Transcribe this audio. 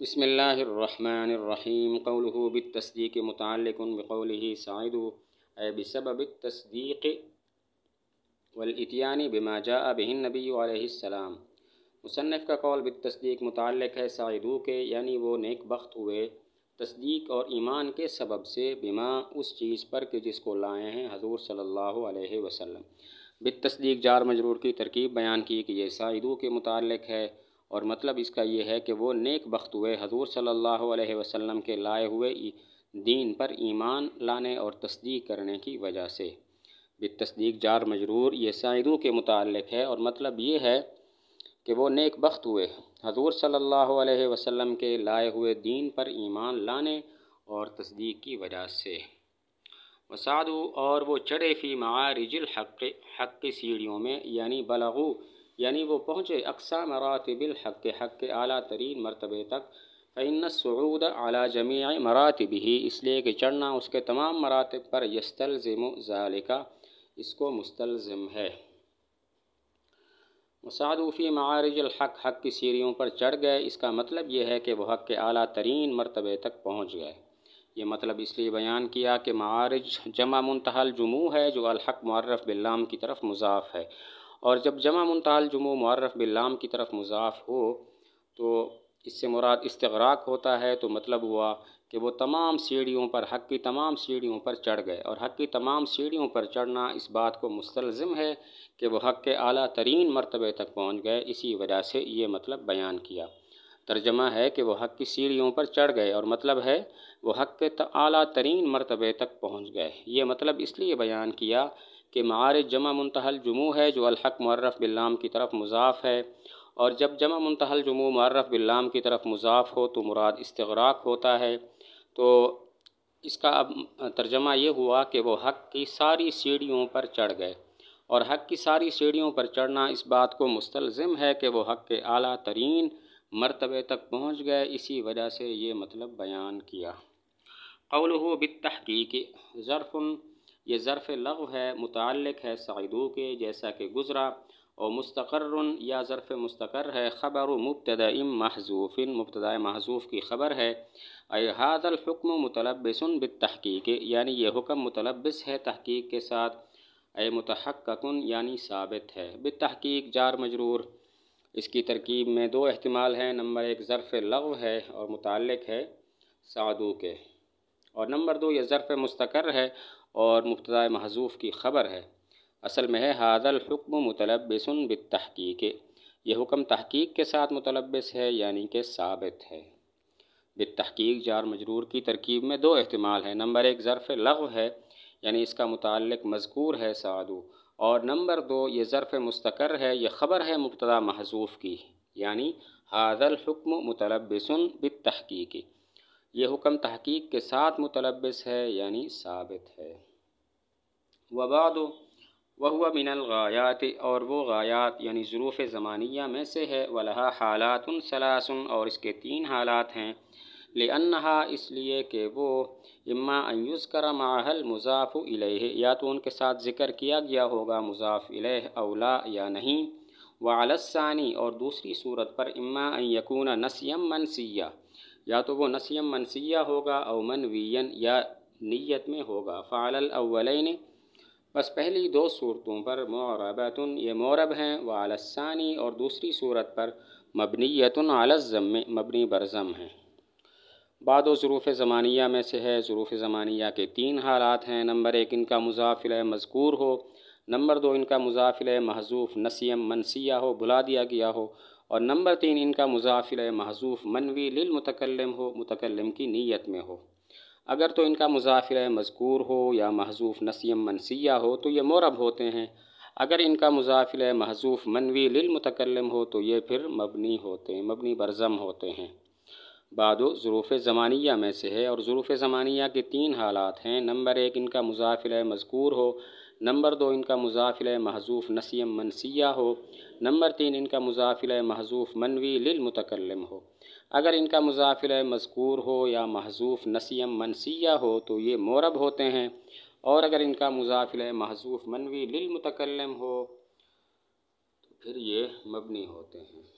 بسم اللہ الرحمن الرحیم قوله بالتصدیق متعلق بقوله سعید اے بسبب التصدیق والاتیان بما جاء به النبی علیہ السلام مصنف کا قول بالتصدیق متعلق ہے سعیدو کے یعنی وہ نیک بخت ہوئے تصدیق اور ایمان کے سبب سے بما اس چیز پر کہ جس کو لائے ہیں حضور صلی اللہ علیہ وسلم بالتصدیق جار مجرور کی ترکیب بیان کی کہ یہ سعیدو کے متعلق ہے اور مطلب اس کا یہ ہے کہ وہ نیک بخت ہوئے حضور صلی اللہ علیہ وسلم کے لائے ہوئے دین پر ایمان لانے اور تصدیق کرنے کی وجہ سے بھی تصدیق جار مجرور یہ سائدوں کے متعلق ہے اور مطلب یہ ہے کہ وہ نیک بخت ہوئے حضور صلی اللہ علیہ وسلم کے لائے ہوئے دین پر ایمان لانے اور تصدیق کی وجہ سے وسعدو اور وہ چڑے فی معارج الحق حق کی سیڑھیوں میں یعنی بلغو یعنی وہ پہنچے اقسام مراتب الحق حق کے اعلیٰ ترین مرتبے تک فعن سعود اعلیٰ جمیع مرات بھی ہی اس لیے کہ چڑھنا اس کے تمام مراتب پر یستلزم و اس کو مستلزم ہے مصعدوفی معارج الحق حق کی سیریوں پر چڑھ گئے اس کا مطلب یہ ہے کہ وہ حق کے اعلیٰ ترین مرتبے تک پہنچ گئے یہ مطلب اس لیے بیان کیا کہ معارج جمع منتحل جموع ہے جو الحق معرف باللام کی طرف مضاف ہے اور جب جمع منتال جمع معرف باللام کی طرف مضاف ہو تو اس سے مراد استغراق ہوتا ہے تو مطلب ہوا کہ وہ تمام سیڑھیوں پر حق کی تمام سیڑھیوں پر چڑھ گئے اور حق کی تمام سیڑھیوں پر چڑھنا اس بات کو مستلزم ہے کہ وہ حق کے اعلیٰ ترین مرتبے تک پہنچ گئے اسی وجہ سے یہ مطلب بیان کیا ترجمہ ہے کہ وہ حق کی سیڑھیوں پر چڑھ گئے اور مطلب ہے وہ حق کے اعلیٰ ترین مرتبے تک پہنچ گئے یہ مطلب اس لیے بیان کیا کہ معارج جمع منتحل جمع ہے جو الحق معرف باللام کی طرف مضاف ہے اور جب جمع منتحل جموں معرف باللام کی طرف مضاف ہو تو مراد استغراق ہوتا ہے تو اس کا اب ترجمہ یہ ہوا کہ وہ حق کی ساری سیڑھیوں پر چڑھ گئے اور حق کی ساری سیڑھیوں پر چڑھنا اس بات کو مستلزم ہے کہ وہ حق کے اعلیٰ ترین مرتبے تک پہنچ گئے اسی وجہ سے یہ مطلب بیان کیا قوله بالتحقیق ظرف یہ ظرف لغو ہے متعلق ہے سعیدو کے جیسا کہ گزرا اور مستقر یا ظرف مستقر ہے خبر و محضوف ام محضوف کی خبر ہے احاد الحکم متلبس بالتحقیق یعنی یہ حکم متلبس ہے تحقیق کے ساتھ اے متحق یعنی ثابت ہے بالتحقیق جار مجرور اس کی ترکیب میں دو احتمال ہیں نمبر ایک ظرف لغو ہے اور متعلق ہے سعدو کے اور نمبر دو یہ ظرف مستقر ہے اور مبتدہ محضوف کی خبر ہے اصل میں ہے حاد حکم متلبس بالتحقیق یہ حکم تحقیق کے ساتھ متلبس ہے یعنی کہ ثابت ہے بالتحقیق جار مجرور کی ترکیب میں دو احتمال ہیں نمبر ایک ظرف لغو ہے یعنی اس کا متعلق مذکور ہے سعدو اور نمبر دو یہ ظرف مستقر ہے یہ خبر ہے مبتدا محضوف کی یعنی حاد حکم متلبس بالتحقیق یہ حکم تحقیق کے ساتھ متلبس ہے یعنی ثابت ہے وباد و من الغایات اور وہ غایات یعنی ظروف زمانیہ میں سے ہے ولہا حالات الثلاثن اور اس کے تین حالات ہیں لنحا اس لیے کہ وہ اماںز کر ماحل مضاف و الیہ یا تو ان کے ساتھ ذکر کیا گیا ہوگا مضاف الیہ اولا یا نہیں و آلس اور دوسری صورت پر ان یقون نسیم منسیہ یا تو وہ نسیم منسیہ ہوگا او منوین یا نیت میں ہوگا فعل الاولین بس پہلی دو صورتوں پر یہ مورب ہیں ہیں الثانی اور دوسری صورت پر مبنيت میں مبنی برزم ہیں بعد و ظروف زمانیہ میں سے ہے ظروف زمانیہ کے تین حالات ہیں نمبر ایک ان کا مضافل ہے ہو نمبر دو ان کا مضافل محضوف نسیم منسیہ ہو بلا دیا گیا ہو اور نمبر تین ان کا مضافر محضوف منوی للمتکلم ہو متکلم کی نیت میں ہو اگر تو ان کا مضافر مذکور ہو یا محضوف نسیم منسیہ ہو تو یہ مورب ہوتے ہیں اگر ان کا مضافل محضوف منوی للمتکلم ہو تو یہ پھر مبنی ہوتے ہیں مبنی برزم ہوتے ہیں بعدو ظروف زمانیہ میں سے ہے اور ظروف زمانیہ کے تین حالات ہیں نمبر ایک ان کا مضافر مذکور ہو نمبر دو ان کا مضافل محضوف نسیم منسیہ ہو نمبر تین ان کا مضافل محضوف منوی للمتکلم ہو اگر ان کا مضافل مذکور ہو یا محضوف نسیم منسیہ ہو تو یہ مورب ہوتے ہیں اور اگر ان کا مضافل محضوف منوی للمتکلم ہو تو پھر یہ مبنی ہوتے ہیں